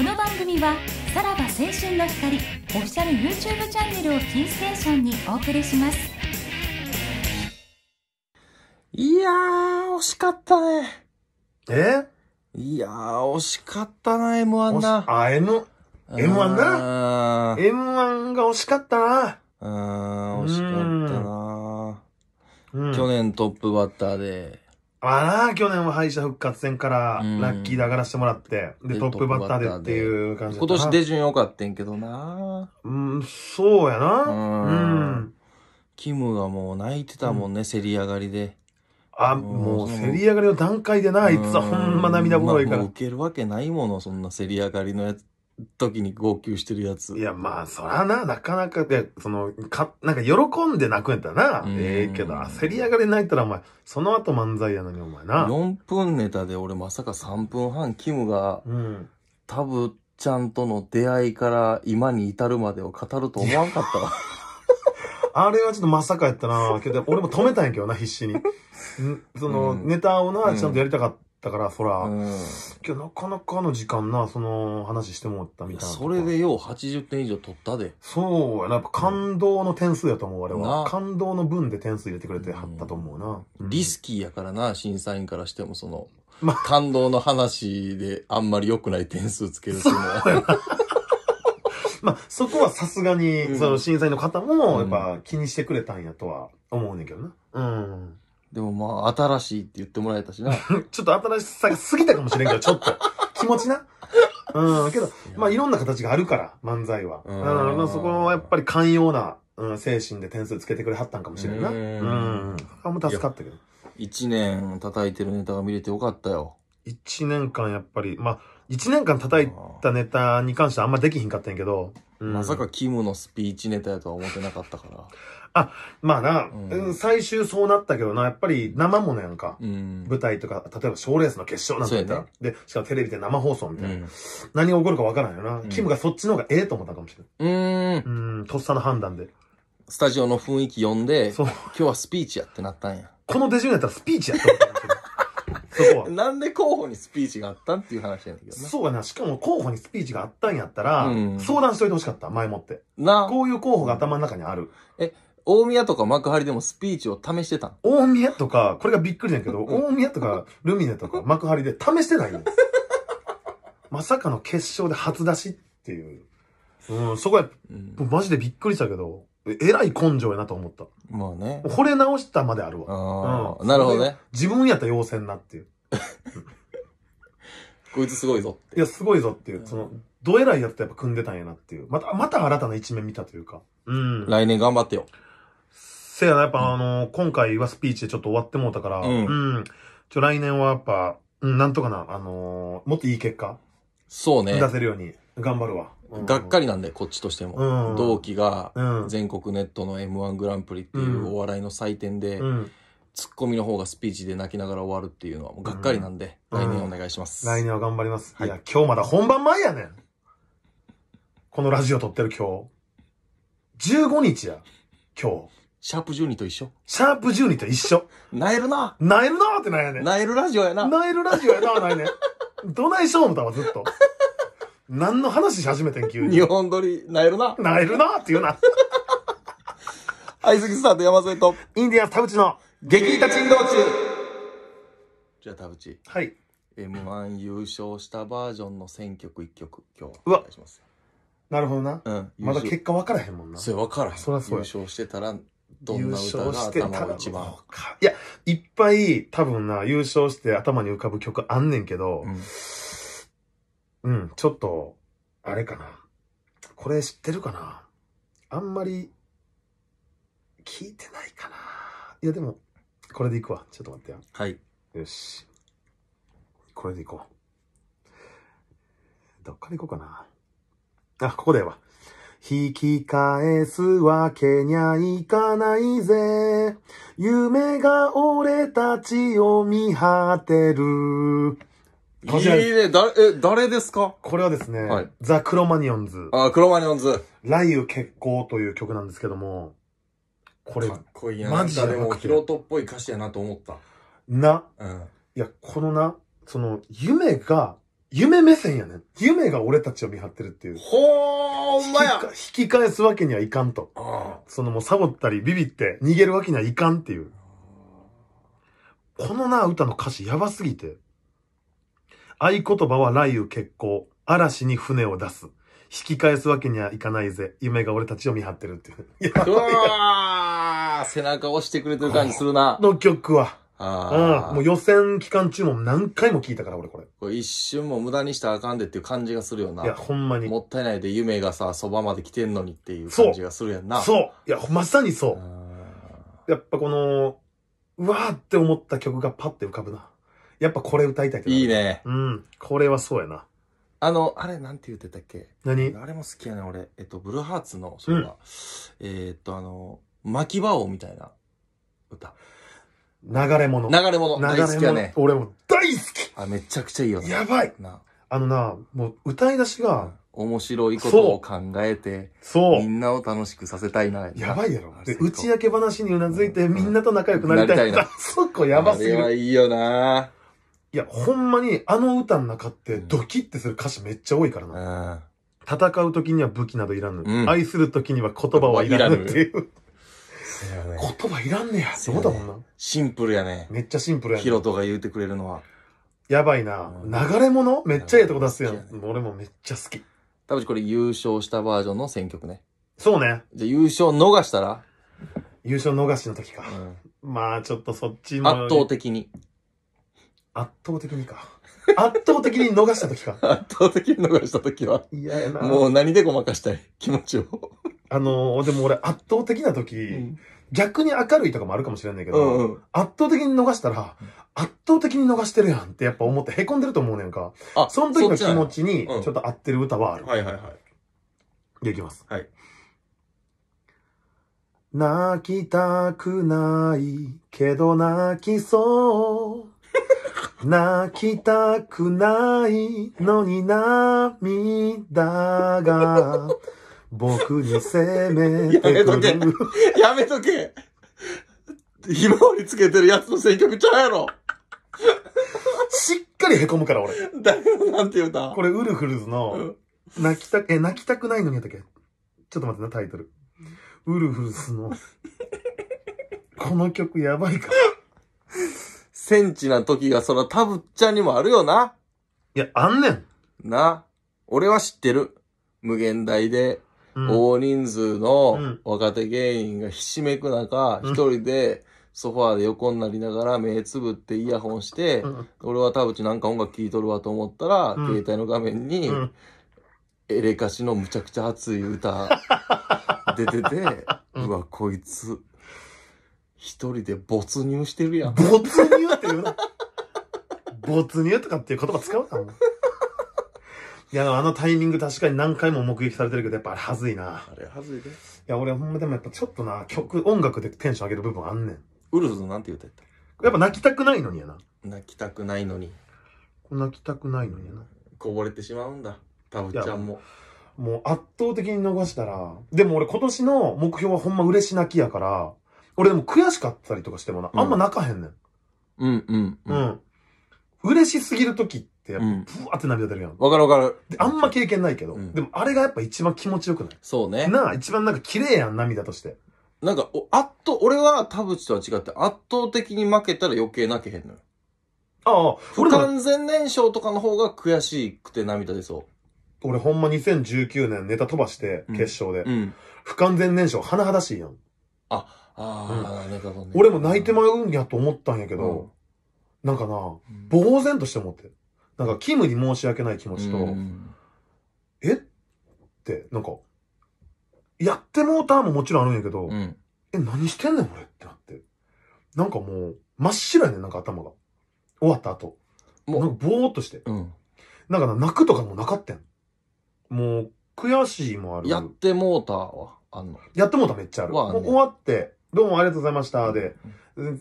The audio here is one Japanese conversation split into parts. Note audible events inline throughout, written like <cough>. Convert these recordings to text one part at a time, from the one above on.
この番組はさらば青春の光オフィシャル YouTube チャンネルをキーステーションにお送りしますいやー惜しかったねえいやー惜しかったな M1 なあ M M1 な M1 が惜しかったなうん惜しかったな去年トップバッターでまあ去年は敗者復活戦からラッキーで上がらせてもらって、で、トップバッターでっていう感じ今年出順良かったんけどなうん、そうやな。うん。キムがもう泣いてたもんね、競り上がりで。あ、もう競り上がりの段階でな、あいつはほんま涙もろいから。受けるわけないもの、そんな競り上がりのやつ時に号泣してるやつ。いや、まあ、そらな、なかなかで、その、か、なんか喜んで泣くんやったらな。ええけど、焦り上がり泣いたらお前、その後漫才やのにお前な。4分ネタで俺まさか3分半、キムが、うん。タブちゃんとの出会いから今に至るまでを語ると思わんかったわ。あれはちょっとまさかやったな。けど、俺も止めたんやけどな、必死に。その、ネタをな、ちゃんとやりたかった。ったから、そら、うん、今日なかなかの時間な、その話してもらったみたいな。それでよう80点以上取ったで。そうやな、やっぱ感動の点数やと思う、あれは。感動の分で点数入れてくれてはったと思うな。うん、リスキーやからな、審査員からしても、その、ま、感動の話であんまり良くない点数つけるっていうのは。まあ、そこはさすがに、その審査員の方も、やっぱ気にしてくれたんやとは思うねんけどな。うん。でもまあ、新しいって言ってもらえたしな。<laughs> ちょっと新しさが過ぎたかもしれんけど、ちょっと。気持ちな。うん、けど、まあいろんな形があるから、漫才は。うん、まあ、そこはやっぱり寛容な、うん、精神で点数つけてくれはったんかもしれんな。うん。あんま助かったけど。一年叩いてるネタが見れてよかったよ。一年間やっぱり、まあ、一年間叩いたネタに関してはあんまできひんかったんやけど。うん、まさかキムのスピーチネタやとは思ってなかったから。あ、まあな、うん最終そうなったけどな、やっぱり生もねやんか、うん、舞台とか、例えば賞ーレースの決勝なんて言ったら、ね、で、しかもテレビで生放送みたいな。何が起こるかわからんよな。キムがそっちの方がええと思ったかもしれない。うん。うん、とっさの判断で。スタジオの雰囲気読んで、今日はスピーチやってなったんや。この手順やったらスピーチやってったんで <laughs> なんで候補にスピーチがあったんっていう話やんけどそうやな。しかも候補にスピーチがあったんやったら、うん、相談しといてほしかった、前もって。なこういう候補が頭の中にある。え、大宮とか幕張でもスピーチを試してたん大宮とか、これがびっくりだけど、大宮とか、ルミネとか、幕張で試してないまさかの決勝で初出しっていう。うん、そこは、マジでびっくりしたけど、えらい根性やなと思った。まあね。惚れ直したまであるわ。ああ、うんなるほどね。自分やったら妖になっていう。<laughs> こいつすごいぞ。いや、すごいぞっていう。その、どえらいやつとやっぱ組んでたんやなっていう。また、また新たな一面見たというか。うん。来年頑張ってよ。せやな、やっぱあの、今回はスピーチでちょっと終わってもうたから、うんん。ちょ、来年はやっぱ、うん、なんとかな、あのーもっといい結果そうね出。せるように頑張るわ。がっかりなんで、こっちとしても。うん同期が、全国ネットの M1 グランプリっていうお笑いの祭典で、うん。ツッコミの方がスピーチで泣きながら終わるっていうのはもうがっかりなんで、うん来年お願いします。来年は頑張ります。い、いや、今日まだ本番前やねん。このラジオ撮ってる今日。15日や。今日。シャープ12と一緒シャープ12と一緒。なえるな。なえるなってなんやねん。なえるラジオやな。なえるラジオやな、ないねん。どないしょ思たわ、ずっと。何の話し始めてん、急に。日本撮り、なえるな。なえるなって言うな。相席スタート山添と、インディアンス田淵の激イタ珍道中。じゃあ田淵。はい。M1 優勝したバージョンの選曲1曲、今日はお願いします。なるほどな。うん。まだ結果分からへんもんな。それ分からへん。そそう優勝してたらどんな歌が頭一番。いや、いっぱい多分な、優勝して頭に浮かぶ曲あんねんけど、うん、うん、ちょっと、あれかな。これ知ってるかなあんまり、聞いてないかな。いや、でも、これでいくわ。ちょっと待ってよ。はい。よし。これでいこう。どっからいこうかな。あ、ここでええわ。引き返すわけにゃいかないぜ。夢が俺たちを見張ってる。いいね。誰、え、誰ですかこれはですね、はいザ・クロマニオンズ、あ、クロマニオンズ。雷雨決行という曲なんですけども、これか、っこいいマジででも、ヒロトっぽい歌詞やなと思った。な、うん。いや、このな、その、夢が夢目線やねん。夢が俺たちを見張ってるっていう。ほーんまや引き返すわけにはいかんと。そのもうサボったりビビって逃げるわけにはいかんっていう。このな、歌の歌詞やばすぎて。合言葉は雷雨結構。嵐に船を出す。引き返すわけにはいかないぜ。夢が俺たちを見張ってるっていう。うわー背中押してくれてる感じするな。の曲は。ああ。もう予選期間中も何回も聞いたから、俺これ。これ一瞬も無駄にしたらあかんでっていう感じがするよな。いや、ほんまに。もったいないで夢がさ、そばまで来てんのにっていう感じがするやんな。そういや、まさにそう。やっぱこの、うわーって思った曲がパッて浮かぶな。やっぱこれ歌いたいいいね。うん。これはそうやな。あの、あれ、なんて言ってたっけ何あれも好きやね、俺。えっと、ブルーハーツの、そうだ、ん、えっと、あの、巻き場王みたいな歌。流れ物。流れ物。流れ物。俺も大好きあ、めちゃくちゃいいよな。やばいな。あのな、もう歌い出しが、面白いことを考えて、そう。みんなを楽しくさせたいな。やばいやろ。で、打ち明け話にうなずいて、みんなと仲良くなりたいな。<laughs> そこやばすぎる。あいいよないや、ほんまに、あの歌の中って、ドキってする歌詞めっちゃ多いからな。戦う時には武器などいらぬ。愛する時には言葉はいらぬっていう。ね。言葉いらんねやって思ったもんな。シンプルやね。めっちゃシンプルやね。ヒロトが言うてくれるのは。やばいな。流れ物めっちゃええとこ出すやん。俺もめっちゃ好き。多分これ優勝したバージョンの選曲ね。そうね。じゃ優勝逃したら優勝逃しの時か。うん、まあ、ちょっとそっちも。圧倒的に。圧倒的にか。圧倒的に逃した時か。<laughs> 圧倒的に逃した時は。嫌やな。もう何でごまかしたい気持ちを。あのー、でも俺圧倒的な時、うん、逆に明るいとかもあるかもしれないけど、うんうん、圧倒的に逃したら、圧倒的に逃してるやんってやっぱ思って凹んでると思うねんか。あ、その時の気持ちにちょっと合ってる歌はある。うん、はいはいはい。できます。はい。泣きたくないけど泣きそう。泣きたくないのに涙が僕にせめてくる。やめとけ。やめとけ。ひまわりつけてるやつの選曲ちゃうやろ。しっかりへこむから俺。誰のなんて言うたこれウルフルズの、泣きた、え、泣きたくないのにやったっけちょっと待ってな、タイトル。ウルフルズの、この曲やばいかセンチな時がそらタブっちゃんにもあるよな。いや、あんねん。な。俺は知ってる。無限大で大人数の若手芸人がひしめく中、一人でソファーで横になりながら目つぶってイヤホンして、俺は田淵なんか音楽聴いとるわと思ったら、携帯の画面に、エレカシのむちゃくちゃ熱い歌 <laughs> 出てて、うわ、こいつ、一人で没入してるやん。没入って言うな。没入とかっていう言葉使うかも。いや、あのタイミング確かに何回も目撃されてるけど、やっぱあれはずいな。あれはずいで。いや、俺ほんまでもやっぱちょっとな、曲、音楽でテンション上げる部分あんねん。ウルず、ズなんて言うたやったやっぱ泣きたくないのにやな。泣きたくないのに。泣きたくないのにやな。こぼれてしまうんだ。タブちゃんも。もう圧倒的に逃したら、でも俺今年の目標はほんま嬉し泣きやから、俺でも悔しかったりとかしてもな、うん、あんま泣かへんねん。うんうん、うん、うん。嬉しすぎる時っってやわって涙出るやん。わかるわかる。あんま経験ないけど、でもあれがやっぱ一番気持ちよくないそうね。なあ、一番なんか綺麗やん、涙として。なんか、お圧倒、俺は田淵とは違って圧倒的に負けたら余計泣けへんのよ。ああ、不俺完全燃焼とかの方が悔しくて涙出そう。俺ほんま2019年ネタ飛ばして、決勝で。う。ん。不完全燃焼、甚だしいやん。ああ、、俺も泣いてまうんやと思ったんやけど、なんかな、呆然として思って。なんか、キムに申し訳ない気持ちと、えって、なんか、やってもうたももちろんあるんやけど、うん、え、何してんねん俺ってなって。なんかもう、真っ白やねん、なんか頭が。終わった後。もう、なんかぼーっとして。うん。なんか泣くとかもなかったん。もう、悔しいもある。やってもうたは、あんのやってもうためっちゃある。もう終わって、どうもありがとうございました。で、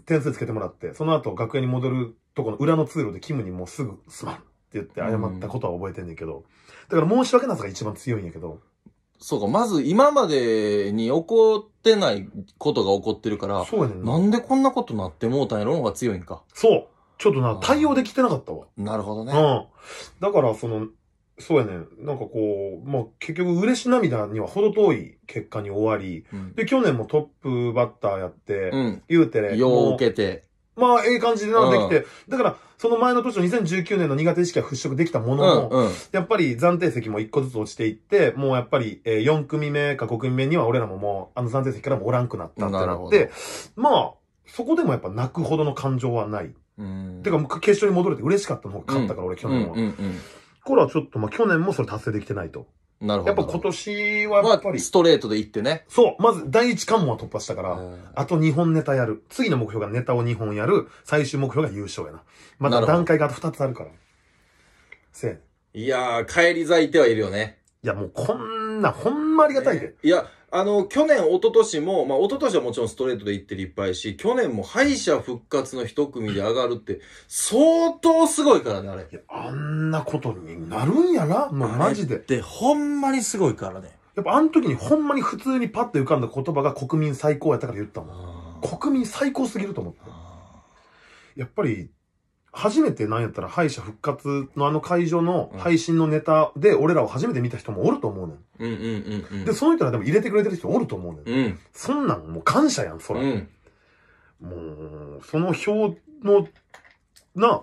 点数つけてもらって、その後楽屋に戻るとこの裏の通路でキムにもうすぐすまん。って言って謝ったことは覚えてんねんけど、だから申し訳なさが一番強いんやけど、そうか、まず今までに起こってないことが起こってるから、そうやねんな。んでこんなことなってもうたんやろのが強いんか。そうちょっとな、対応できてなかったわ。なるほどね。うん。だから、その、そうやねん。なんかこう、まあ、結局、嬉し涙には程遠い結果に終わり、うん。で、去年もトップバッターやって、うん。言うてね、よう受けて。まあ、ええ感じでなできて、だから、その前の年の2019年の苦手意識は払拭できたものも、やっぱり暫定席も一個ずつ落ちていって、もうやっぱり、え4組目か5組目には俺らももう、あの暫定席からもおらんくなったってなって、まあ、そこでもやっぱ泣くほどの感情はない。てか、決勝に戻れて嬉しかったのが勝ったから、俺去年は。これはちょっと、まあ去年もそれ達成できてないと。なるほど。やっぱ今年はやっぱり、まあ、ストレートで行ってね。そう。まず第一関門は突破したから、あと2本ネタやる。次の目標がネタを2本やる。最終目標が優勝やな。まだ段階があと2つあるから。せいやー、帰り咲いてはいるよね。いや、もうこんな、ほんまありがたいで。いや、あの、去年、一昨年も、まあ、一昨年はもちろんストレートで行って立派やし、去年も敗者復活の一組で上がるって、相当すごいからね、あれ。あんなことになるんやな、もうマジで。で、ほんまにすごいからね。やっぱあの時にほんまに普通にパッと浮かんだ言葉が国民最高やったから言ったもん。国民最高すぎると思って。やっぱり、初めてなんやったら敗者復活のあの会場の配信のネタで俺らを初めて見た人もおると思うねん。うんうんうんうん。で、その人らでも入れてくれてる人おると思うねん。うん。そんなんもう感謝やん、そら。うん。もう、その票の、な、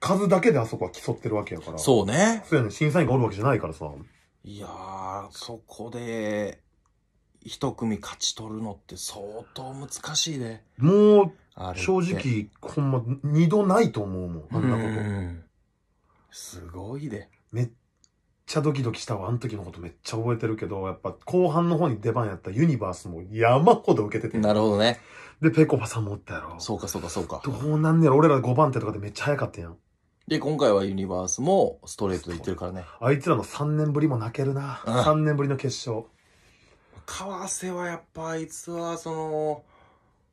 数だけであそこは競ってるわけやから。そうね。そうやねん、審査員がおるわけじゃないからさ。いやー、そこで、一組勝ち取るのって相当難しいね。もう、正直、ほんま、二度ないと思うもん、あんなこと。すごいで。めっちゃドキドキしたわ。あの時のことめっちゃ覚えてるけど、やっぱ後半の方に出番やったユニバースも山ほど受けてて。なるほどね。で、ペコパさんもおったやろ。そうかそうかそうか。どうなんねやろ。俺ら5番手とかでめっちゃ早かったやん。で、今回はユニバースもストレートでいってるからね。あいつらの3年ぶりも泣けるな。うん、3年ぶりの決勝。川瀬はやっぱあいつは、その、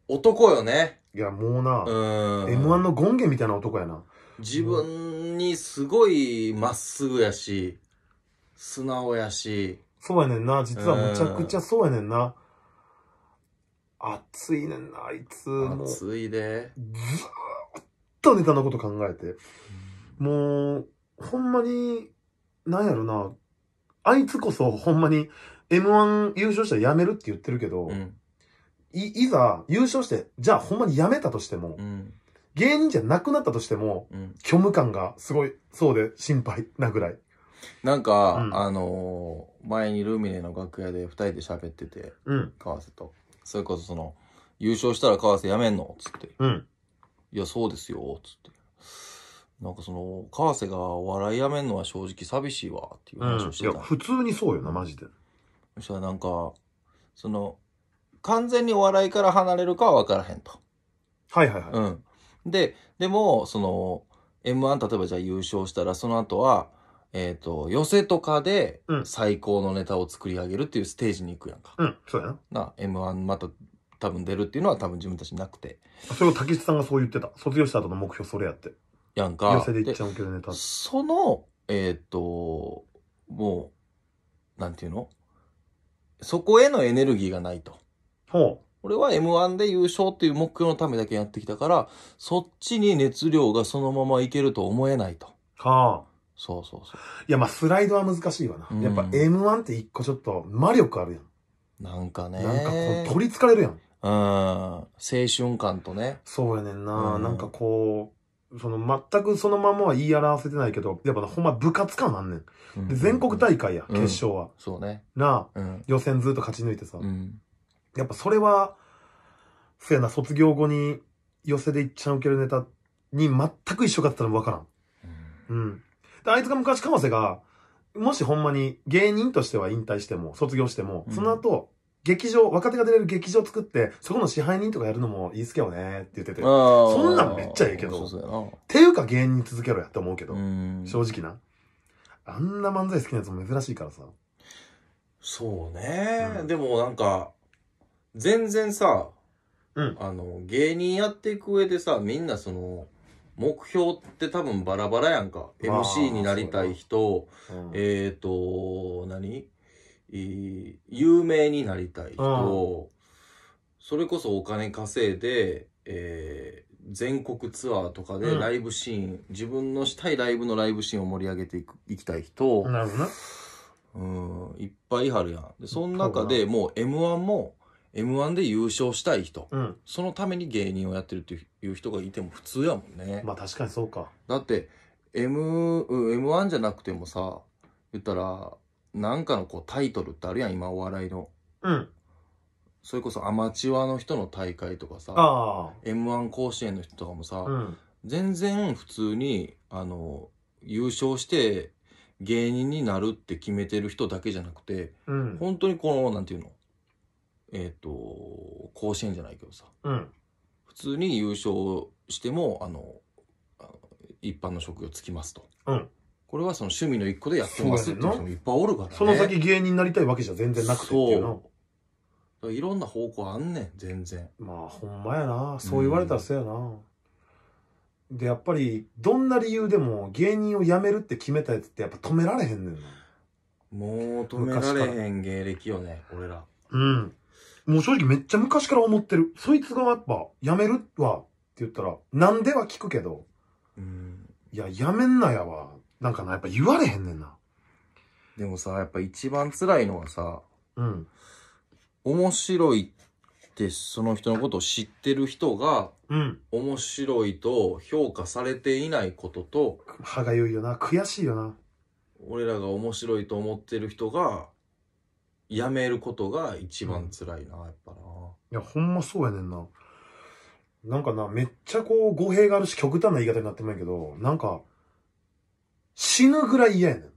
男よね。いや、もうな、うん。M1 の権限みたいな男やな。自分にすごいまっすぐやし、素直やし。そうやねんな。実はむちゃくちゃそうやねんな。熱いねんな、あいつ。もずー熱いで。っとネタのこと考えて。もう、ほんまに、なんやろな。あいつこそ、ほんまに、M1 優勝したら辞めるって言ってるけど、うん。い、いざ優勝して、じゃあほんまに辞めたとしても、うん、芸人じゃなくなったとしても、うん、虚無感がすごい、そうで心配なぐらい。なんか、うん、あのー、前にルミネの楽屋で2人で喋ってて、うん、川瀬と。それこそその、優勝したら川瀬辞めんのつって。うん、いや、そうですよ、つって。なんかその、川瀬がお笑いやめんのは正直寂しいわ、っていう話をしてた、うん、いや、普通にそうよな、マジで。そしたらなんか、その、完全にお笑いから離れるかは分からへんと。はいはいはい。うん。で、でも、その、M1 例えばじゃあ優勝したら、その後は、えっ、ー、と、寄せとかで最高のネタを作り上げるっていうステージに行くやんか。うん、そうやな。な、M1 また多分出るっていうのは多分自分たちなくて。それを竹内さんがそう言ってた。卒業した後の目標それやって。やんか。寄せでっちゃうけどネタ。その、えっ、ー、と、もう、なんていうのそこへのエネルギーがないと。ほう。俺は M1 で優勝っていう目標のためだけやってきたから、そっちに熱量がそのままいけると思えないと。はあ。そうそうそう。いや、まあ、スライドは難しいわな。うん、やっぱ M1 って一個ちょっと魔力あるやん。なんかね。なんかこう、取りつかれるやん。うん。青春感とね。そうやねんな。うん、なんかこう、その全くそのままは言い表せてないけど、やっぱほんま部活感あんねん。で、全国大会や、決勝は。そうね。なあ、予選ずっと勝ち抜いてさ。うんやっぱそれは、せやな、卒業後に寄せでいっちゃうけるネタに全く一緒かって言ったら分からん。うん。で、あいつが昔、かませが、もしほんまに芸人としては引退しても、卒業しても、その後、劇場、若手が出れる劇場作って、そこの支配人とかやるのもいいっすけどねって言ってて、そんなんめっちゃええけど、っていうか芸人続けろやって思うけど、正直な。あんな漫才好きなやつも珍しいからさ。そうね、うん、でもなんか、全然さ、うん。あの、芸人やっていく上でさ、みんなその、目標って多分バラバラやんか。まあ MC になりたい人、うんえっ、と、何有名になりたい人、それこそお金稼いで、えー全国ツアーとかでライブシーン、自分のしたいライブのライブシーンを盛り上げていくいきたい人、なるほどうん、いっぱいあるやん。で、その中でもう M1 も、M1 で優勝したい人、うん、そのために芸人をやってるっていう人がいても普通やもんね。まあ確かにそうか。だって、M、M1 じゃなくてもさ、言ったら、なんかのこうタイトルってあるやん、今お笑いの。うん。それこそアマチュアの人の大会とかさ、M1 甲子園の人とかもさ、うん、全然普通に、あの、優勝して芸人になるって決めてる人だけじゃなくて、うん、本当にこの、なんていうのえっ、ー、と、甲子園じゃないけどさ、うん。普通に優勝しても、あの、一般の職業つきますと。うん。これはその趣味の一個でやってますっていう人もいっぱいおるからね。その先芸人になりたいわけじゃ全然なくてっていうの。ういろんな方向あんねん、全然。まあ、ほんまやな。そう言われたらそうやな。うんでやっぱりどんな理由でも芸人を辞めるって決めたやつってやっぱ止められへんねんもう止められへん芸歴よね俺らうんもう正直めっちゃ昔から思ってる。そいつがやっぱ、やめるわって言ったら、なんでは聞くけど、うん、いや、やめんなやわ。なんかな、やっぱ言われへんねんな。でもさ、やっぱ一番辛いのはさ、うん。面白いってその人のことを知ってる人が、うん。面白いと評価されていないことと、歯がゆいよな、悔しいよな。俺らが面白いと思ってる人が、やめることが一番辛いな、やっぱな。いや、ほんまそうやねんな。なんかな、めっちゃこう、語弊があるし、極端な言い方になってもいけど、なんか、死ぬぐらい嫌やねん。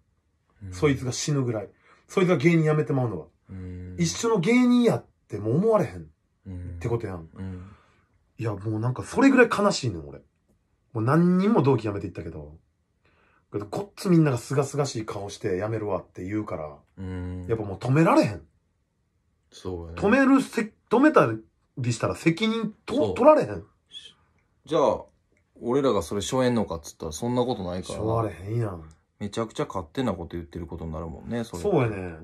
うん、そいつが死ぬぐらい。そいつが芸人辞めてまうのは。うん、一緒の芸人やっても思われへん。うん、ってことやん。いや、もうなんか、それぐらい悲しいねん、俺。もう何人も同期辞めていったけど。けど、こっつみんながすがすがしい顔してやめるわって言うから、うんやっぱもう止められへん。そうやね。止めるせ、止めたりしたら責任と取られへん。じゃあ、俺らがそれしょえんのかっつったらそんなことないから。しょわれへんやん。めちゃくちゃ勝手なこと言ってることになるもんね、それ。そうやね。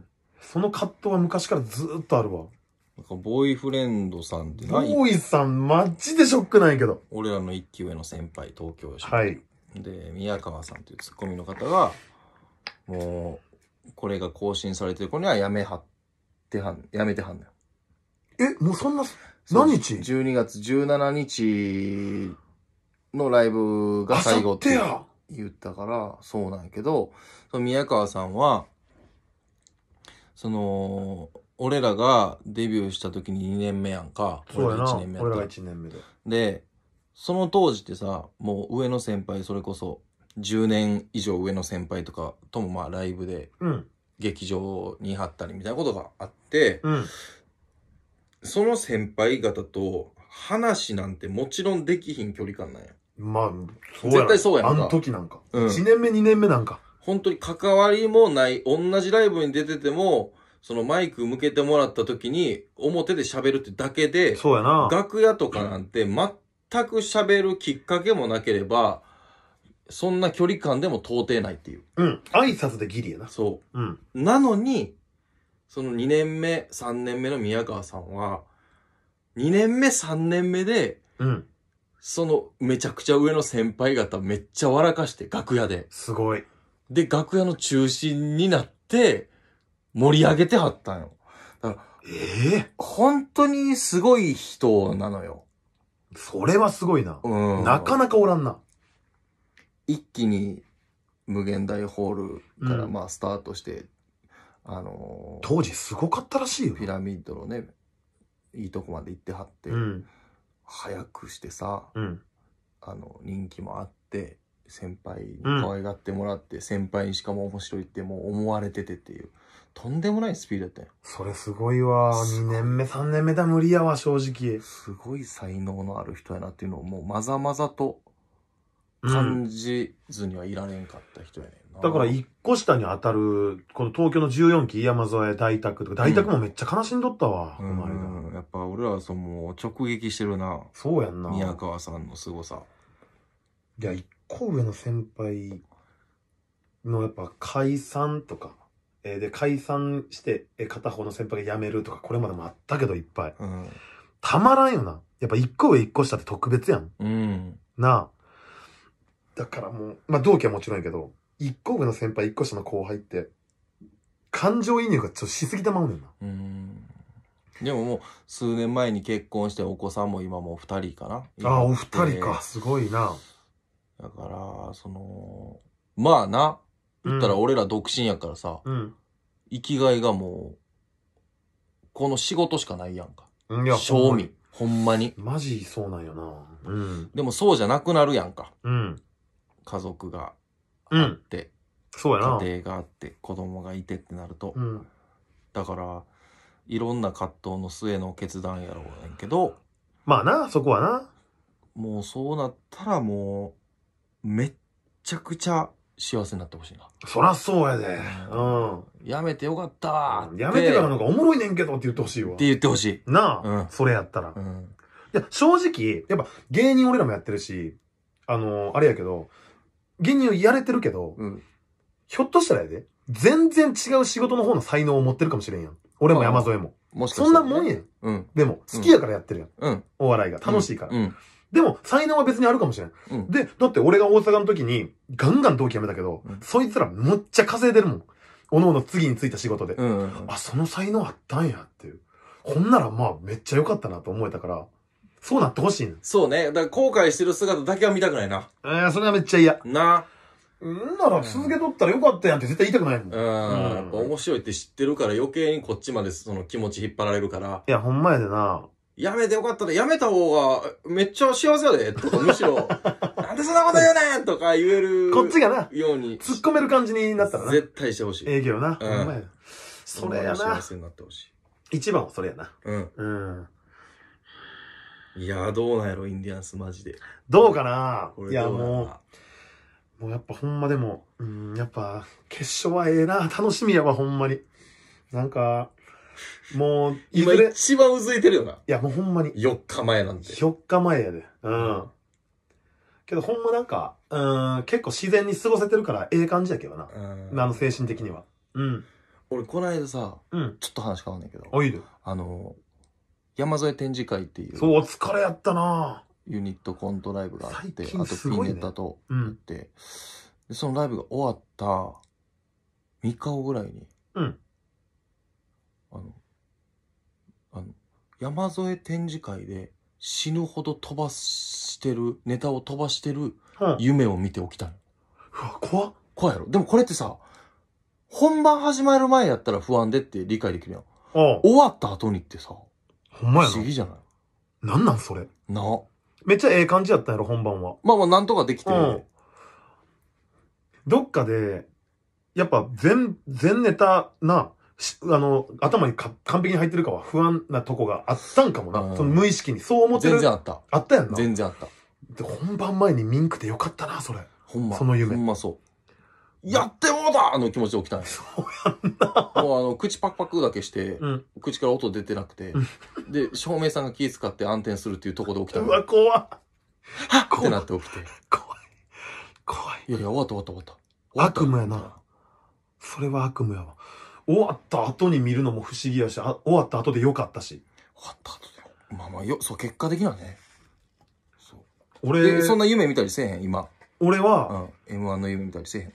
その葛藤は昔からずーっとあるわ。なんかボーイフレンドさんってないボーイさんマジでショックなんやけど。俺らの一級上の先輩、東京はい。で、宮川さんというツッコミの方が、もう、これが更新されてる子にはやめはってはん、やめてはんのよ。え、もうそんな、何日 ?12 月17日のライブが最後って言ったから、そうなんやけど、その宮川さんは、その、俺らがデビューした時に2年目やんか。俺年目やな。俺らが1年目で。で、その当時ってさ、もう上の先輩、それこそ、10年以上上の先輩とかともまあライブで、劇場に張ったりみたいなことがあって、うん、その先輩方と話なんてもちろんできひん距離感なんや。まあ、そうや絶対そうやんか。あの時なんか。うん、1年目、2年目なんか。本当に関わりもない、同じライブに出てても、そのマイク向けてもらった時に、表で喋るってだけで、そうやな。楽屋とかなんて全全く喋るきっかけもなければ、そんな距離感でも到底ないっていう。うん。挨拶でギリやな。そうん。なのに、その2年目、3年目の宮川さんは、2年目、3年目で、うん。そのめちゃくちゃ上の先輩方めっちゃ笑かして、楽屋で。すごい。で、楽屋の中心になって、盛り上げてはったんよ。ええ本当にすごい人なのよ。それはすごいな。なかなかおらんな。一気に無限大ホールから、まあスタートして、あのー当時すごかったらしいよ。ピラミッドのね、いいとこまで行ってはって、うん。早くしてさ、うん。あの、人気もあって、先輩に可愛がってもらって、先輩にしかも面白いってもう思われててっていう。とんでもないスピードやったよ。それすごいわ。2年目、3年目だ無理やわ、正直。すごい才能のある人やなっていうのをもうまざまざと感じずにはいられんかった人やねんな。だから一個下に当たる、この東京の14期山添大宅とか、大宅もめっちゃ悲しんどったわ、うん、この間。やっぱ俺らはその直撃してるな。そうやんな。宮川さんの凄さ。いや、一個上の先輩のやっぱ解散とか。えで、解散して、え片方の先輩が辞めるとか、これまでもあったけど、いっぱい。うん、たまらんよな。やっぱ一個上一個下って特別やん。うん、なあ。だからもう、まあ同期はもちろんやけど、一個上の先輩一個下の後輩って、感情移入がちょっとしすぎてまうねんな。うんでももう数年前に結婚してお子さんも今もう2人かな。ああ、お二人か。すごいな。だから、その、まあな、言ったら俺ら独身やからさ、うん。生きがいがもう、この仕事しかないやんか。うん。正味。ほんまに。まマジそうなんよな。うん。でもそうじゃなくなるやんか。うん。家族がうあっん。そうやな。家庭があって、子供がいてってなると。うん。だから、いろんな葛藤の末の決断やろうやんけど、まあな、そこはな。もうそうなったらもう、めっちゃくちゃ幸せになってほしいな。そらそうやで。うん。やめてよかったわやめてからのかおもろいねんけどって言ってほしいわっ。て言ってほしい。なあ、うんそれやったら。うん。いや、正直、やっぱ芸人俺らもやってるし、あのーあれやけど、芸人をやれてるけど、うん。ひょっとしたらやで、全然違う仕事の方の才能を持ってるかもしれんやん。俺も山添も。もしかしそんなもんやん。うん。でも、好きやからやってるやん。うん。お笑いが楽しいから。うん。でも、才能は別にあるかもしれん。うん、で、だって俺が大阪の時に、ガンガン同期辞めたけど、うん、そいつらむっちゃ稼いでるもん。おのおの次についた仕事で、うんうんうん。あ、その才能あったんやっていう。ほんならまあ、めっちゃ良かったなと思えたから、そうなってほしいそうね。だから後悔してる姿だけは見たくないな。ええー、それはめっちゃ嫌。なあ。んなら続けとったらよかったやんって絶対言いたくないもん。うん。うん、やっぱ面白いって知ってるから余計にこっちまでその気持ち引っ張られるから。いや、ほんまやでな。やめてよかったら、やめた方が、めっちゃ幸せやで。とか、むしろ、<laughs> なんでそんなこと言うねんとか言える。こっちがな、ように。突っ込める感じになったらな。絶対してほしい。営業な。うん。お前それやな。幸せになってほしい。一番はそれやな。うん。うん。いや、どうなんやろ、インディアンスマジで。どうかないや、もう、もうやっぱほんまでも、うん、やっぱ、決勝はええな。楽しみやわ、ほんまに。なんか、もう、今いずれ、一番うずいてるよな。いや、もうほんまに、4日前なんて。4日前やで。うん。けどほんまなんか、うん、結構自然に過ごせてるから、ええ感じやけどな。うんあの、精神的には。うん。俺、この間さ、うん。ちょっと話変わんねんけど、あ、いいで。あの、山添展示会っていうそう、お疲れやったなユニットコントライブがあって、最あ近とすピごいねンネタとうん。で、でそのライブが終わった3日後ぐらいに、うんあの、あの、山添展示会で死ぬほど飛ばしてる、ネタを飛ばしてる夢を見て起きたの。うわ、怖っ。怖いやろでもこれってさ、本番始まる前やったら不安でって理解できるやん。終わった後にってさ、ほんまや不思議じゃないな。なんなんそれ。な。めっちゃええ感じやったやろ、本番は。まあまあなんとかできてるどっかで、やっぱ全、全ネタな、あの、頭にか完璧に入ってるかは不安なとこがあったんかもな。うんその無意識に。そう思ってる。全然あった。あったやんな。全然あった。で本番前にミンクでよかったな、それ。ほんま。その夢ほんまそう。やってもうたの気持ちで起きたんや <laughs> そうんな。もうあの、口パクパクだけして、うん。口から音出てなくて、で、照明さんが気使って暗転するっていうところで起きたうわ、怖っっ怖てなって起きて。怖い。怖い。いやいや、終わった終わった終わった。悪夢やな。それは悪夢やわ。終わった後に見るのも不思議やし、あ終わった後で良かったし。終わった後で。まあまあよ、そう、結果的にはね。そう。俺、そんな夢見たりせえへん、今。俺は、うん。M1 の夢見たりせえへん。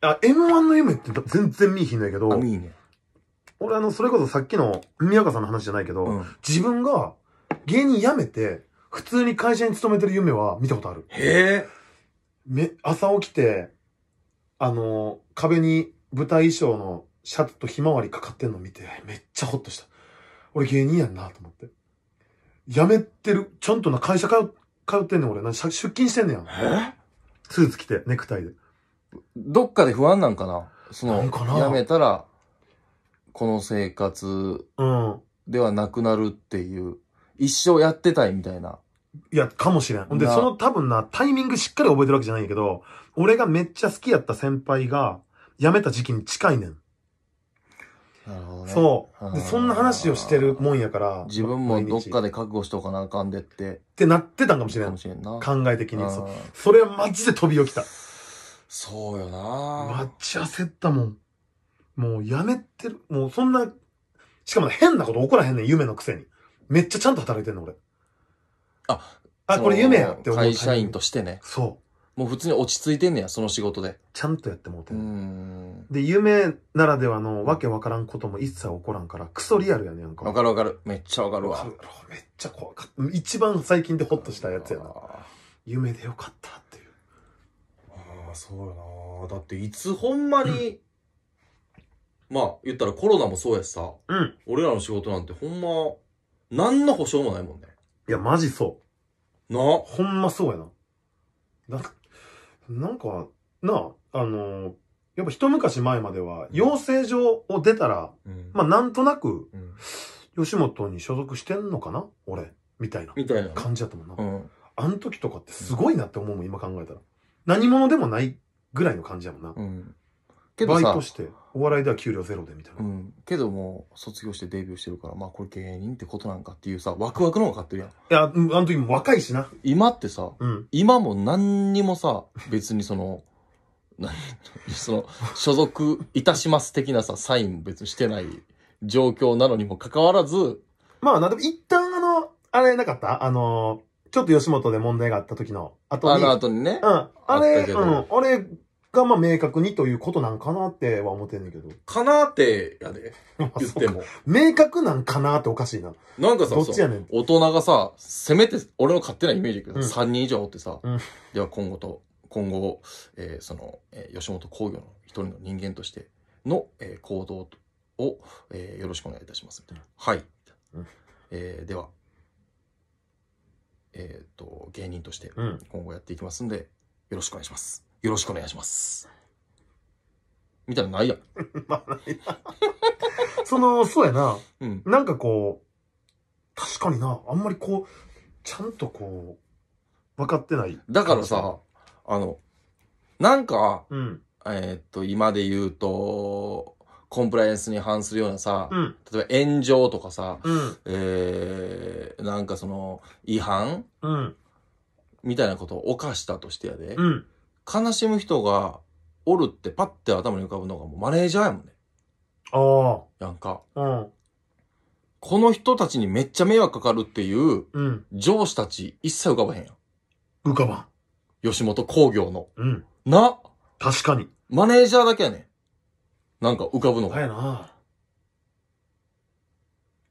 あ、M1 の夢って全然見えひんないけど、あ、見いね。俺あの、それこそさっきの宮川さんの話じゃないけど、うん。自分が芸人辞めて、普通に会社に勤めてる夢は見たことある。へえ。め、朝起きて、あの、壁に舞台衣装のシャツとひまわりかかってんの見て、めっちゃほっとした。俺芸人やんなと思って。辞めてる、ちゃんとな会社通ってんねん俺。な出勤してんねやん。えスーツ着て、ネクタイで。どっかで不安なんかなその、辞めたら、この生活うん。ではなくなるっていう、うん、一生やってたいみたいな。いや、かもしれん。んで、その多分な、タイミングしっかり覚えてるわけじゃないけど、俺がめっちゃ好きやった先輩が、辞めた時期に近いねん。そうそんな話をしてるもんやから。自分もどっかで覚悟しとかなあかんでって。ってなってたんかもしれない。かもな。考え的に。そそれはマジで飛び起きた。そうよなマッチ焦ったもん。もうやめてる。もうそんな、しかも変なこと起こらへんねん、夢のくせに。めっちゃちゃんと働いてんの、俺。あ、あ、これ夢やって思う。会社員としてね。そう。もう普通に落ち着いてんねや、その仕事で。ちゃんとやってもうてうる。ん。で、夢ならではのわけわからんことも一切起こらんから、クソリアルやねんか。わかるわかる。めっちゃわかるわ。めっちゃ怖かった。一番最近でホッとしたやつやな。夢でよかったっていう。あ、そうやな。だっていつほんまに、まあ言ったらコロナもそうやしさ、うん。俺らの仕事なんてほんま、何の保証もないもんね。いや、マジそう。な。ほんまそうやな。だっなんか、なあ、あのやっぱ一昔前までは、養成所を出たら、うん、まあなんとなく、吉本に所属してんのかな俺、みたいな感じだったもんな。うん、あの時とかってすごいなって思うもん、今考えたら。何者でもないぐらいの感じやもんな。うん、バイトして。お笑いでは給料ゼロでみたいな、うん、けどもう卒業してデビューしてるからまあこれ芸人ってことなんかっていうさワクワクの方が勝ってるやんいやあの時も若いしな今ってさ、うん、今も何にもさ別にその <laughs> その所属いたします的なさサイン別にしてない状況なのにもかかわらずまあなんでも一旦あのあれなかったあのちょっと吉本で問題があった時の後に。あの後にね。うん。あれ、うん。あれ、がまあ明確にということなんかなっては思ってんねんけど。かなーってやで、<laughs> 言っても。明確なんかなっておかしいな。なんかさ、どっちやねん。大人がさ、せめて、俺の勝手なイメージだけど、うん3人以上おってさ、うんでは今後と、今後、えーその、えー吉本興業の一人の人間としての、えー行動を、えーよろしくお願いいたしますみたいな。はい。うんえーでは、えっ、と、芸人として今後やっていきますんで、よろしくお願いします。よろしくお願いします。みたいなないやん。<laughs> まあないな。その、そうやな。うん。なんかこう、確かにな、あんまりこう、ちゃんとこう、分かってない。だからさ、あの、なんか、うん、えー、っと、今で言うと、コンプライアンスに反するようなさ、うん、例えば炎上とかさ、うん、えー、なんかその、違反、うん、みたいなことを犯したとしてやで、うん悲しむ人がおるってパッて頭に浮かぶのがもうマネージャーやもんね。ああ。なんか。うん。この人たちにめっちゃ迷惑かかるっていう、うん、上司たち一切浮かばへんやん。浮かばん。吉本工業の。うん。な。確かに。マネージャーだけやねん。なんか浮かぶのが。やな。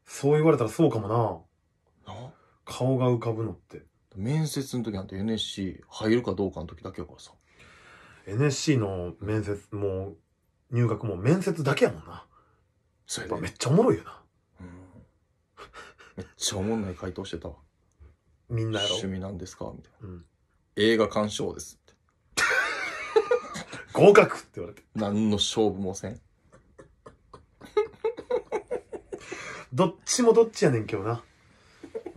そう言われたらそうかもな。な顔が浮かぶのって。面接の時なんて NSC 入るかどうかの時だけやからさ。NSC の面接もう入学も面接だけやもんなそれやっぱめっちゃおもろいよな、うん、めっちゃおもんない回答してたわみんなやろ趣味なんですかみたいな、うん、映画鑑賞ですって合格って言われて何の勝負もせん <laughs> どっちもどっちやねん今日な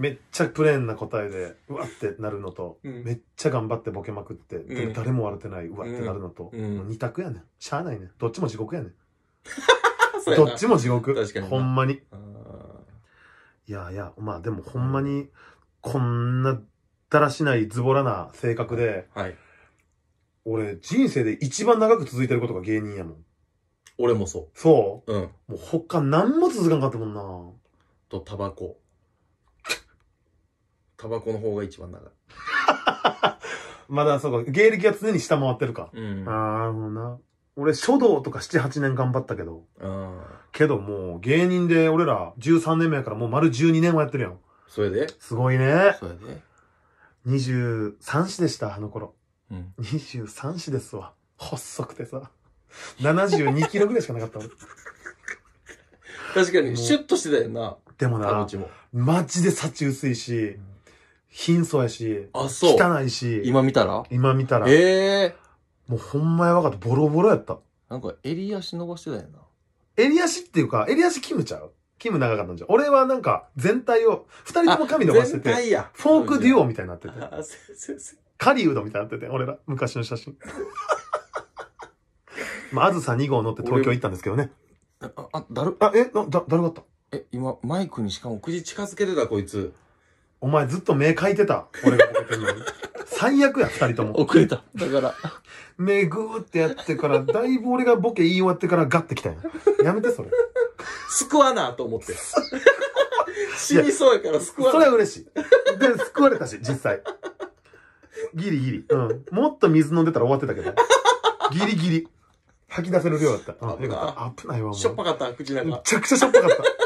めっちゃプレーンな答えで、うわってなるのと、うんめっちゃ頑張ってボケまくって、うんも誰も笑ってない、うわってなるのと、うんもう二択やねん。しゃあないねん。どっちも地獄やねん。<laughs> やどっちも地獄。確かにほんまに。いやいや、まあでもほんまに、こんなだらしないズボラな性格で、はい。俺人生で一番長く続いてることが芸人やもん。俺もそそうう。うん。もう他何も続かんかったもんな。と、タバコ。タバコの方が一番長い。<laughs> まだそうか、芸歴は常に下回ってるか。うん。ああ、もうな。俺、書道とか7、8年頑張ったけど。うん。けどもう、芸人で俺ら13年目やからもう丸12年もやってるやん。それですごいね。それで23歳でした、あの頃。うん。23歳ですわ。細くてさ。72キロぐらいしかなかった確かに、シュッとしてたよな、でもな、も。マジで幸薄いし、ん貧相やし、あ、そう。汚いし、今見たら今見たら、ええもうほんまやばかった。ボロボロやった。なんか襟足伸ばしてたよな。襟足っていうか、襟足キムちゃうキム長かったんじゃん。俺はなんか、全体を、二人とも髪伸ばして全て、体や。フォークデュオみたいになってて、あ、そうそうそう。みたいになってて、俺ら、昔の写真。<laughs> まあ、あずさ2号乗って東京行ったんですけどね。あ、あだる、あ、え、だ、だ、るかったえ、今、マイクにしかも口近づけてた、こいつ。お前ずっと目描いてた。俺がに。<laughs> 最悪や、二人とも。遅れた。だから。目ぐーってやってから、だいぶ俺がボケ言い終わってからガッてきたんや。やめて、それ。救わなと思って。<laughs> 死にそうやから救わそれは嬉しい。で、救われたし、実際。ギリギリ。うん。もっと水飲んでたら終わってたけど。ギリギリ。吐き出せる量だった。あ、よかった。危ないわ、もう。しょっぱかった、口の中。めちゃくちゃしょっぱかった。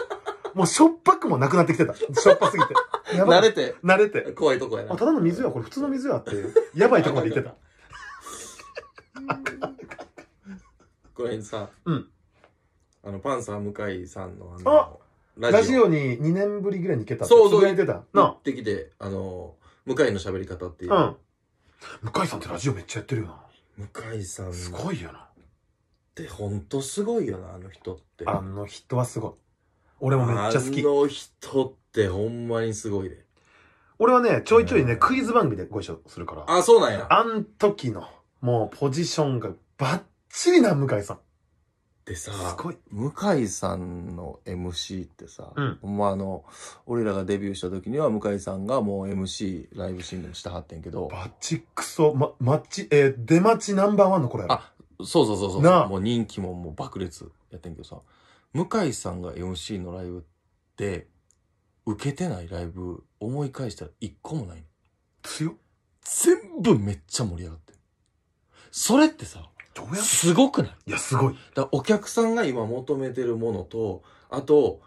もうしょっぱくもなくなってきてた。しょっぱすぎて。<laughs> 慣れて、慣れて。怖いとこやなあ、。ただの水や、これ普通の水やって、やばいとこまで行ってた。これさ、うんあの、パンサー向井さんのあの、ラジオに2年ぶりぐらいに行けたってそうそうやてた。なってきて、あの、向井の喋り方っていう。うん。向井さんってラジオめっちゃやってるよな。向井さんすごいよな。てほんとすごいよな、あの人って。あの人はすごい。俺もめっちゃ好き。あの人ってほんまにすごいで。俺はね、ちょいちょいね、クイズ番組でご一緒するから。あ、そうなんや。あん時の、もうポジションがバッチリな向井さん。でさ、すごい。向井さんの MC ってさ、うんほんまあの、俺らがデビューした時には向井さんがもう MC、ライブシーンでもしてはってんけど、バチクソ、ま、マッチ、えー出待ちナンバーワンの頃やろ。あそうそうそうそう、なあもう人気ももう爆裂やってんけどさ、向井さんが MC のライブって受けてないライブ思い返したら一個もない強全部めっちゃ盛り上がってるそれってさどうやすごくないいやすごいだお客さんが今求めてるものとあと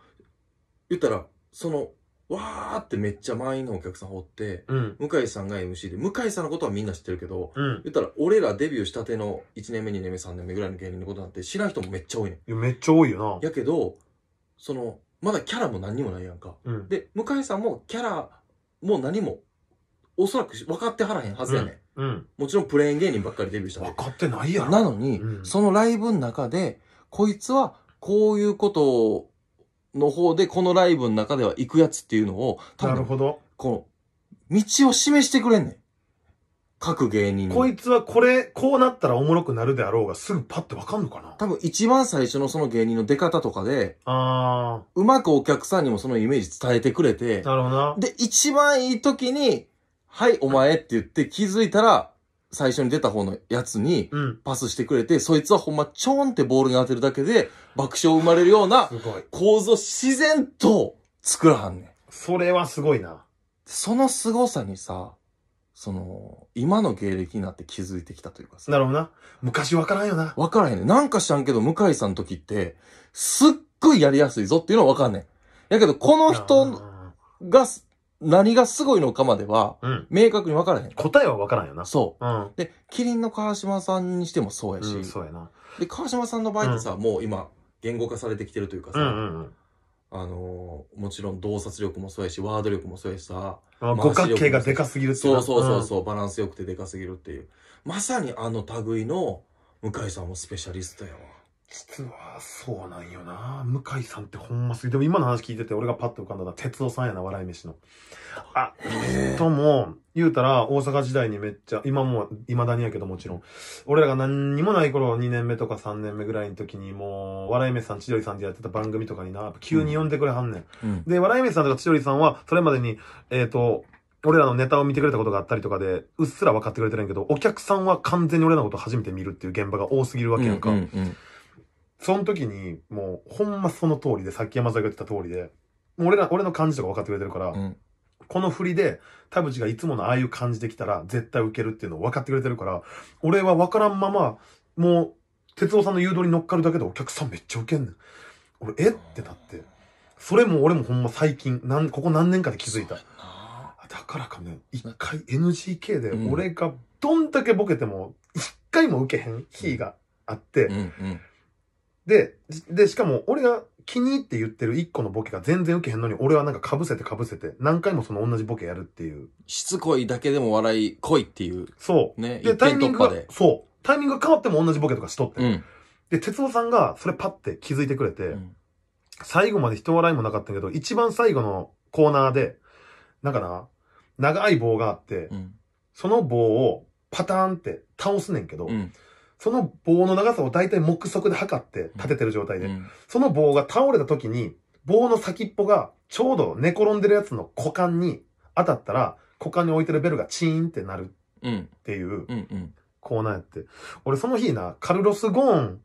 言ったらそのわーってめっちゃ満員のお客さんおって、うん。向井さんが MC で、向井さんのことはみんな知ってるけど、うん。言ったら、俺らデビューしたての1年目、2年目、3年目ぐらいの芸人のことなんて知らん人もめっちゃ多いねいや、めっちゃ多いよな。やけど、その、まだキャラも何にもないやんか。うん。で、向井さんもキャラも何も、おそらく分かってはらへんはずやね、ん。うん。もちろんプレーン芸人ばっかりデビューした分かってないやろ。なのに、うんそのライブの中で、こいつはこういうことの方で、このライブの中では行くやつっていうのを、なるほど。この、道を示してくれんねん。各芸人に。こいつはこれ、こうなったらおもろくなるであろうが、すぐパッてわかんのかな多分一番最初のその芸人の出方とかで、あうまくお客さんにもそのイメージ伝えてくれてなるほどな。で、一番いい時に、はい、お前って言って気づいたら、最初に出た方のやつにパスしてくれて、そいつはほんまちょんってボールに当てるだけで爆笑生まれるようなすごい。構造自然と作らはんねん。それはすごいな。その凄さにさ、その、今の芸歴になって気づいてきたというかさ、なるほどな。昔わからんよな。わからへんねん。なんか知らんけど、向井さんの時って、すっごいやりやすいぞっていうのはわかんねん。やけど、この人が何がすごいのかまでは、明確に分からへん。答えは分からんよな。そう。うん。で、キリンの川島さんにしてもそうやし、そうやな。で、川島さんの場合ってさ、もう今、言語化されてきてるというかさ、あのもちろん洞察力もそうやし、ワード力もそうやしさ、あ五角形がでかすぎるっていそうそうそうそう、バランスよくてでかすぎるっていう。まさにあの類の向井さんもスペシャリストやわ。実は、そうなんよな向井さんってほんますぎ。でも今の話聞いてて、俺がパッと浮かんだのは、哲夫さんやな、笑い飯の。あ、とも、言うたら、大阪時代にめっちゃ、今も、未だにやけどもちろん、俺らが何にもない頃、2年目とか3年目ぐらいの時に、もう、笑い飯さん、千鳥さんでやってた番組とかにな、急に呼んでくれはんねん。うん、で、笑い飯さんとか千鳥さんは、それまでに、えっ、ー、と、俺らのネタを見てくれたことがあったりとかで、うっすら分かってくれてるんやけど、お客さんは完全に俺らのこと初めて見るっていう現場が多すぎるわけやんか。うんうんうんその時に、もう、ほんまその通りで、さっき山崎が言ってた通りで、俺ら、俺の感じとか分かってくれてるから、うんこの振りで、田淵がいつものああいう感じできたら、絶対受けるっていうのを分かってくれてるから、俺は分からんまま、もう、哲夫さんの誘導に乗っかるだけでお客さんめっちゃ受けんねん。俺、えってなって。それも俺もほんま最近、なん、ここ何年かで気づいた。だからかね、一回 NGK で、俺がどんだけボケても、一回も受けへん日があって、うんうんで、で、しかも俺が気に入って言ってる一個のボケが全然受けへんのに、俺はなんか被せて被せて、何回もその同じボケやるっていう。しつこいだけでも笑い来いっていう。そう。ね。で、タイミングが、そう。タイミングが変わっても同じボケとかしとって。うん、で、哲夫さんがそれパッて気づいてくれて、うん、最後まで人笑いもなかったけど、一番最後のコーナーで、なんかな、長い棒があって、うん、その棒をパターンって倒すねんけど、うんその棒の長さを大体目測で測って立ててる状態で、うん、その棒が倒れた時に、棒の先っぽがちょうど寝転んでるやつの股間に当たったら、股間に置いてるベルがチーンってなるっていう、コーナーやって。俺その日な、カルロス・ゴーン、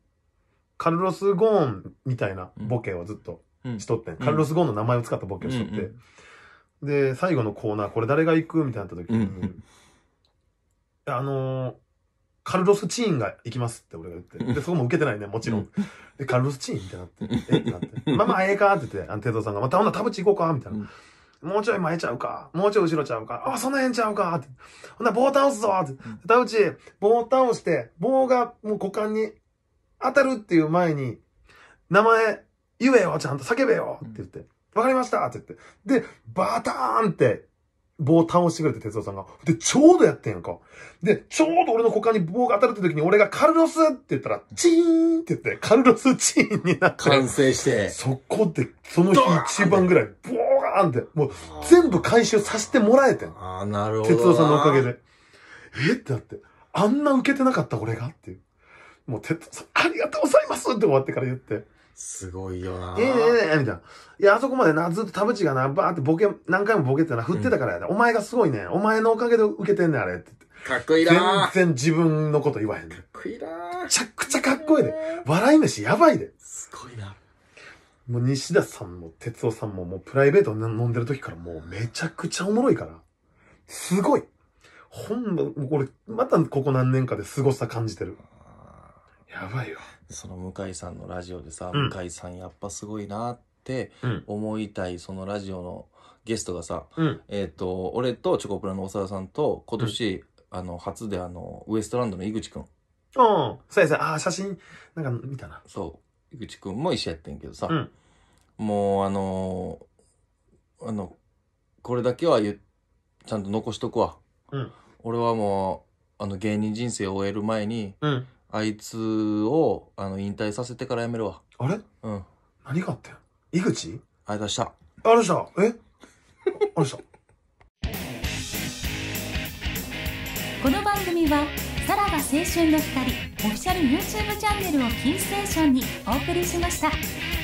カルロス・ゴーンみたいなボケをずっとしとって、ん、カルロス・ゴーンの名前を使ったボケをしとって、で、最後のコーナー、これ誰が行くみたいになった時に、あのーカルロス・チーンが行きますって俺が言って。で、そこも受けてないね、もちろん。で、カルロス・チーンってなって、えってなって。まあまあ、ええかって言って、あの、哲夫さんが、またほんな田淵行こうかみたいな。もうちょい前ちゃうかもうちょい後ろちゃうかあ、その辺ちゃうかって。ほんな棒倒すぞって。田淵、棒倒して、棒がもう股間に当たるっていう前に、名前言えよちゃんと叫べよって言って。わかりましたって言って。で、バターンって棒を倒してくれて、哲夫さんが。で、ちょうどやってんやんか。で、ちょうど俺の股間に棒が当たるって時に、俺がカルロスって言ったら、チーンって言って、カルロスチーンになって。完成して。そこで、その日一番ぐらい、ボーンって、もう、全部回収させてもらえてん。ああ、なるほど。哲夫さんのおかげで。えってなって、あんな受けてなかった俺がっていう。もう、哲夫さん、ありがとうございますって終わってから言って。すごいよな。ええええみたいな。いや、あそこまでな、ずっと田淵がな、ばーってボケ、何回もボケってな、振ってたからやで、お前がすごいね。お前のおかげで受けてんねん、あれ。ってってかっこいいな全然自分のこと言わへんねん。かっこいいなめちゃくちゃかっこいいで。笑い飯やばいで。すごいな。もう西田さんも哲夫さんももうプライベート飲んでる時からもうめちゃくちゃおもろいから。すごい。ほんま、これ、またここ何年かで凄さ感じてる。やばいよ。その向井さんのラジオでさ、うん向井さんやっぱすごいなって思いたい、そのラジオのゲストがさ、うんえっ、と、俺とチョコプラの長田さんと、今年、あの、初であの、ウエストランドの井口くん。うんそうやそうあ写真なんか見たなそう。井口くんも一緒やってんけどさ、うんもうあのーあの、これだけは言ちゃんと残しとくわ。うん俺はもう、あの、芸人人生を終える前に、うんあいつを、あの、引退させてからやめるわ。あれうん。何があって井口あれがうした。あれしたえあれしたこの番組はさらば青春の光オフィシャル YouTube チャンネルをキーステーションにお送りしました